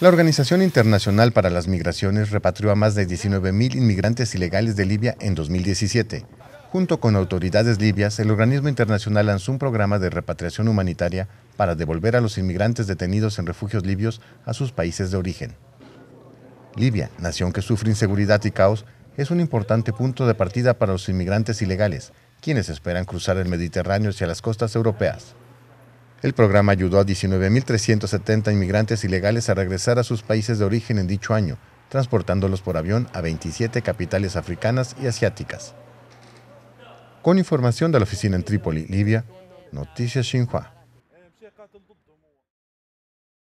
La Organización Internacional para las Migraciones repatrió a más de 19.000 inmigrantes ilegales de Libia en 2017. Junto con autoridades libias, el organismo internacional lanzó un programa de repatriación humanitaria para devolver a los inmigrantes detenidos en refugios libios a sus países de origen. Libia, nación que sufre inseguridad y caos, es un importante punto de partida para los inmigrantes ilegales, quienes esperan cruzar el Mediterráneo hacia las costas europeas. El programa ayudó a 19.370 inmigrantes ilegales a regresar a sus países de origen en dicho año, transportándolos por avión a 27 capitales africanas y asiáticas. Con información de la oficina en Trípoli, Libia, Noticias Xinhua.